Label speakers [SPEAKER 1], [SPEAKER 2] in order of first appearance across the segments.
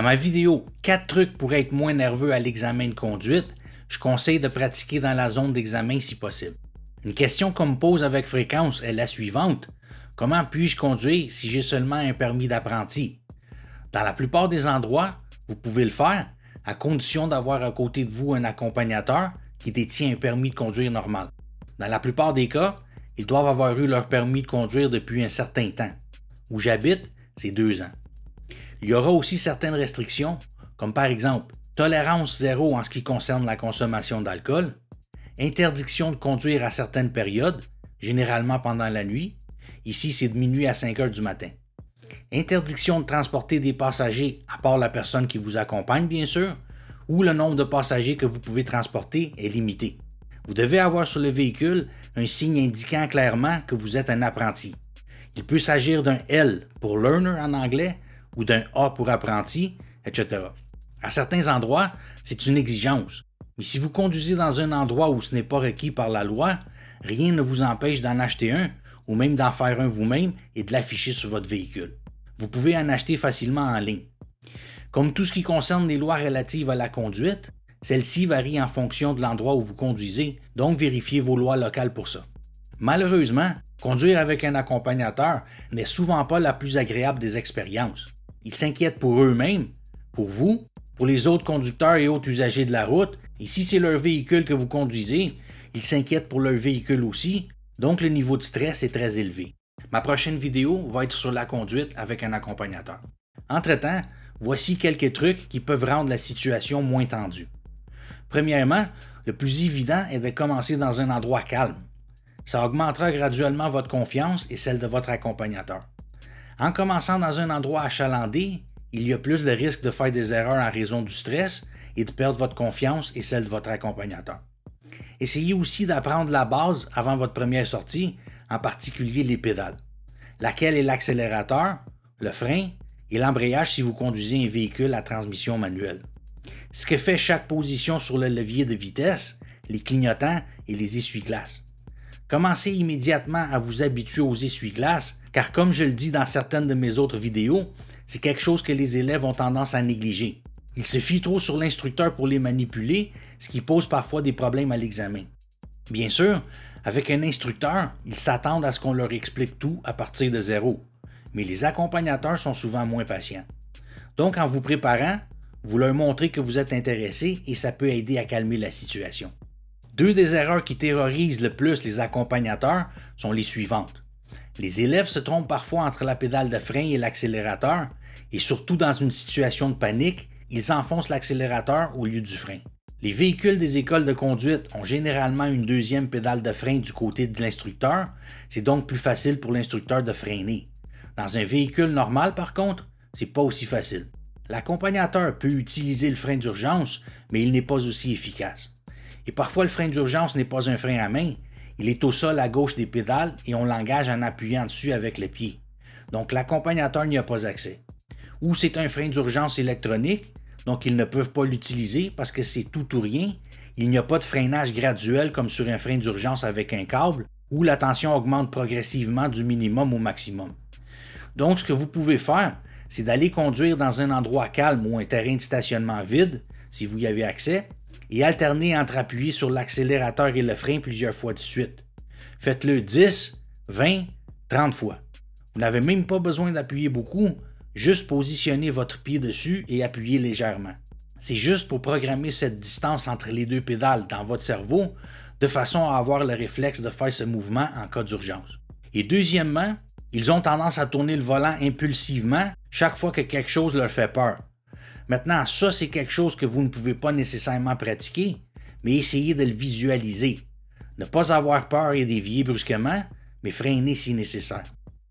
[SPEAKER 1] Dans ma vidéo 4 trucs pour être moins nerveux à l'examen de conduite, je conseille de pratiquer dans la zone d'examen si possible. Une question qu'on me pose avec fréquence est la suivante. Comment puis-je conduire si j'ai seulement un permis d'apprenti? Dans la plupart des endroits, vous pouvez le faire, à condition d'avoir à côté de vous un accompagnateur qui détient un permis de conduire normal. Dans la plupart des cas, ils doivent avoir eu leur permis de conduire depuis un certain temps. Où j'habite, c'est deux ans il y aura aussi certaines restrictions, comme par exemple tolérance zéro en ce qui concerne la consommation d'alcool, interdiction de conduire à certaines périodes, généralement pendant la nuit, ici c'est de minuit à 5 heures du matin, interdiction de transporter des passagers à part la personne qui vous accompagne bien sûr, ou le nombre de passagers que vous pouvez transporter est limité. Vous devez avoir sur le véhicule un signe indiquant clairement que vous êtes un apprenti. Il peut s'agir d'un L pour learner en anglais ou d'un A pour apprenti, etc. À certains endroits, c'est une exigence. Mais si vous conduisez dans un endroit où ce n'est pas requis par la loi, rien ne vous empêche d'en acheter un ou même d'en faire un vous-même et de l'afficher sur votre véhicule. Vous pouvez en acheter facilement en ligne. Comme tout ce qui concerne les lois relatives à la conduite, celles-ci varient en fonction de l'endroit où vous conduisez, donc vérifiez vos lois locales pour ça. Malheureusement, conduire avec un accompagnateur n'est souvent pas la plus agréable des expériences. Ils s'inquiètent pour eux-mêmes, pour vous, pour les autres conducteurs et autres usagers de la route, et si c'est leur véhicule que vous conduisez, ils s'inquiètent pour leur véhicule aussi, donc le niveau de stress est très élevé. Ma prochaine vidéo va être sur la conduite avec un accompagnateur. Entre-temps, voici quelques trucs qui peuvent rendre la situation moins tendue. Premièrement, le plus évident est de commencer dans un endroit calme. Ça augmentera graduellement votre confiance et celle de votre accompagnateur. En commençant dans un endroit achalandé, il y a plus le risque de faire des erreurs en raison du stress et de perdre votre confiance et celle de votre accompagnateur. Essayez aussi d'apprendre la base avant votre première sortie, en particulier les pédales, laquelle est l'accélérateur, le frein et l'embrayage si vous conduisez un véhicule à transmission manuelle. Ce que fait chaque position sur le levier de vitesse, les clignotants et les essuie-glaces. Commencez immédiatement à vous habituer aux essuie-glaces, car comme je le dis dans certaines de mes autres vidéos, c'est quelque chose que les élèves ont tendance à négliger. Ils se fient trop sur l'instructeur pour les manipuler, ce qui pose parfois des problèmes à l'examen. Bien sûr, avec un instructeur, ils s'attendent à ce qu'on leur explique tout à partir de zéro, mais les accompagnateurs sont souvent moins patients. Donc en vous préparant, vous leur montrez que vous êtes intéressé et ça peut aider à calmer la situation. Deux des erreurs qui terrorisent le plus les accompagnateurs sont les suivantes. Les élèves se trompent parfois entre la pédale de frein et l'accélérateur, et surtout dans une situation de panique, ils enfoncent l'accélérateur au lieu du frein. Les véhicules des écoles de conduite ont généralement une deuxième pédale de frein du côté de l'instructeur, c'est donc plus facile pour l'instructeur de freiner. Dans un véhicule normal, par contre, c'est pas aussi facile. L'accompagnateur peut utiliser le frein d'urgence, mais il n'est pas aussi efficace. Et parfois, le frein d'urgence n'est pas un frein à main. Il est au sol à gauche des pédales et on l'engage en appuyant dessus avec les pieds. Donc l'accompagnateur n'y a pas accès. Ou c'est un frein d'urgence électronique, donc ils ne peuvent pas l'utiliser parce que c'est tout ou rien. Il n'y a pas de freinage graduel comme sur un frein d'urgence avec un câble, où la tension augmente progressivement du minimum au maximum. Donc ce que vous pouvez faire, c'est d'aller conduire dans un endroit calme ou un terrain de stationnement vide, si vous y avez accès, et alternez entre appuyer sur l'accélérateur et le frein plusieurs fois de suite. Faites-le 10, 20, 30 fois. Vous n'avez même pas besoin d'appuyer beaucoup, juste positionnez votre pied dessus et appuyez légèrement. C'est juste pour programmer cette distance entre les deux pédales dans votre cerveau, de façon à avoir le réflexe de faire ce mouvement en cas d'urgence. Et deuxièmement, ils ont tendance à tourner le volant impulsivement chaque fois que quelque chose leur fait peur, Maintenant, ça, c'est quelque chose que vous ne pouvez pas nécessairement pratiquer, mais essayez de le visualiser. Ne pas avoir peur et dévier brusquement, mais freiner si nécessaire.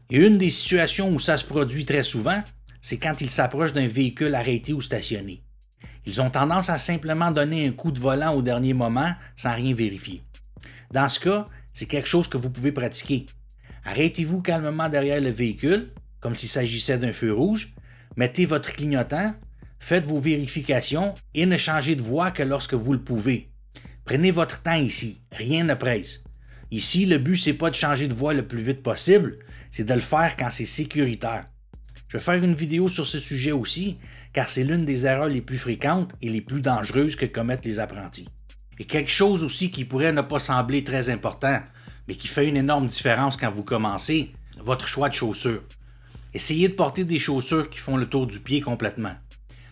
[SPEAKER 1] Et une des situations où ça se produit très souvent, c'est quand ils s'approchent d'un véhicule arrêté ou stationné. Ils ont tendance à simplement donner un coup de volant au dernier moment sans rien vérifier. Dans ce cas, c'est quelque chose que vous pouvez pratiquer. Arrêtez-vous calmement derrière le véhicule, comme s'il s'agissait d'un feu rouge, mettez votre clignotant Faites vos vérifications et ne changez de voie que lorsque vous le pouvez. Prenez votre temps ici, rien ne presse. Ici, le but, c'est pas de changer de voie le plus vite possible, c'est de le faire quand c'est sécuritaire. Je vais faire une vidéo sur ce sujet aussi, car c'est l'une des erreurs les plus fréquentes et les plus dangereuses que commettent les apprentis. Et quelque chose aussi qui pourrait ne pas sembler très important, mais qui fait une énorme différence quand vous commencez, votre choix de chaussures. Essayez de porter des chaussures qui font le tour du pied complètement.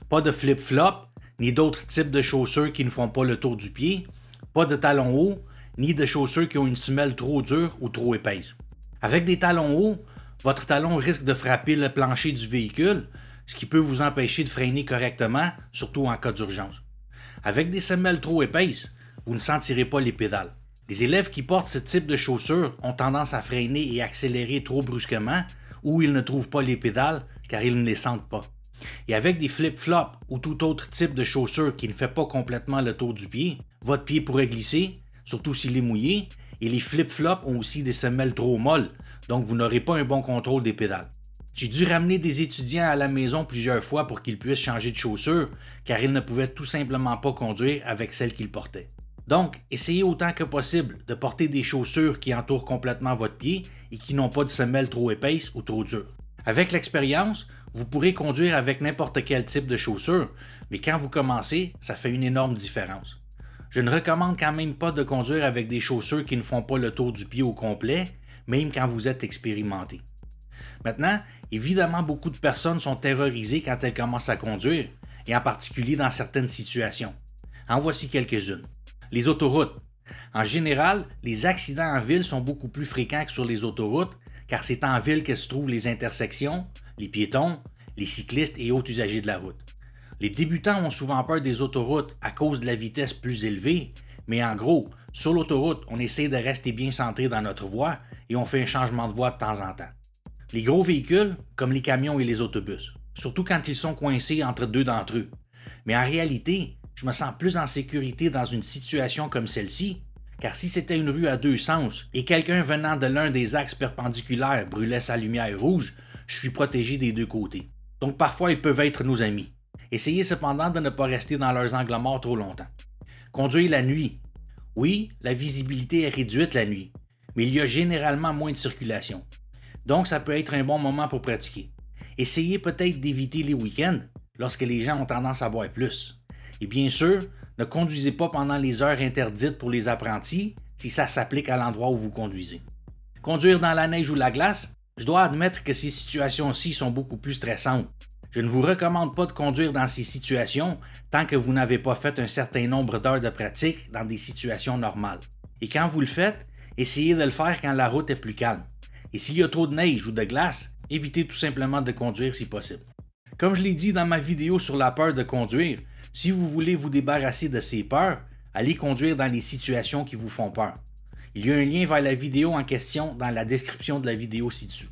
[SPEAKER 1] Pas de flip-flop, ni d'autres types de chaussures qui ne font pas le tour du pied, pas de talons hauts, ni de chaussures qui ont une semelle trop dure ou trop épaisse. Avec des talons hauts, votre talon risque de frapper le plancher du véhicule, ce qui peut vous empêcher de freiner correctement, surtout en cas d'urgence. Avec des semelles trop épaisses, vous ne sentirez pas les pédales. Les élèves qui portent ce type de chaussures ont tendance à freiner et accélérer trop brusquement, ou ils ne trouvent pas les pédales car ils ne les sentent pas. Et avec des flip-flops ou tout autre type de chaussure qui ne fait pas complètement le tour du pied, votre pied pourrait glisser, surtout s'il est mouillé, et les flip-flops ont aussi des semelles trop molles, donc vous n'aurez pas un bon contrôle des pédales. J'ai dû ramener des étudiants à la maison plusieurs fois pour qu'ils puissent changer de chaussures, car ils ne pouvaient tout simplement pas conduire avec celles qu'ils portaient. Donc, essayez autant que possible de porter des chaussures qui entourent complètement votre pied et qui n'ont pas de semelles trop épaisses ou trop dures. Avec l'expérience, vous pourrez conduire avec n'importe quel type de chaussures, mais quand vous commencez, ça fait une énorme différence. Je ne recommande quand même pas de conduire avec des chaussures qui ne font pas le tour du pied au complet, même quand vous êtes expérimenté. Maintenant, évidemment, beaucoup de personnes sont terrorisées quand elles commencent à conduire, et en particulier dans certaines situations. En voici quelques-unes. Les autoroutes, en général, les accidents en ville sont beaucoup plus fréquents que sur les autoroutes, car c'est en ville que se trouvent les intersections, les piétons, les cyclistes et autres usagers de la route. Les débutants ont souvent peur des autoroutes à cause de la vitesse plus élevée, mais en gros, sur l'autoroute, on essaie de rester bien centré dans notre voie et on fait un changement de voie de temps en temps. Les gros véhicules, comme les camions et les autobus, surtout quand ils sont coincés entre deux d'entre eux. Mais en réalité, je me sens plus en sécurité dans une situation comme celle-ci, car si c'était une rue à deux sens et quelqu'un venant de l'un des axes perpendiculaires brûlait sa lumière rouge, je suis protégé des deux côtés. Donc parfois ils peuvent être nos amis. Essayez cependant de ne pas rester dans leurs angles morts trop longtemps. Conduire la nuit. Oui, la visibilité est réduite la nuit, mais il y a généralement moins de circulation. Donc ça peut être un bon moment pour pratiquer. Essayez peut-être d'éviter les week-ends lorsque les gens ont tendance à boire plus. Et bien sûr, ne conduisez pas pendant les heures interdites pour les apprentis si ça s'applique à l'endroit où vous conduisez. Conduire dans la neige ou la glace, je dois admettre que ces situations-ci sont beaucoup plus stressantes. Je ne vous recommande pas de conduire dans ces situations tant que vous n'avez pas fait un certain nombre d'heures de pratique dans des situations normales. Et quand vous le faites, essayez de le faire quand la route est plus calme. Et s'il y a trop de neige ou de glace, évitez tout simplement de conduire si possible. Comme je l'ai dit dans ma vidéo sur la peur de conduire, si vous voulez vous débarrasser de ces peurs, allez conduire dans les situations qui vous font peur. Il y a un lien vers la vidéo en question dans la description de la vidéo ci-dessous.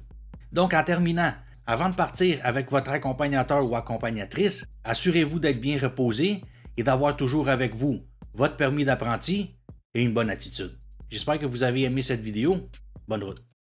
[SPEAKER 1] Donc en terminant, avant de partir avec votre accompagnateur ou accompagnatrice, assurez-vous d'être bien reposé et d'avoir toujours avec vous votre permis d'apprenti et une bonne attitude. J'espère que vous avez aimé cette vidéo. Bonne route.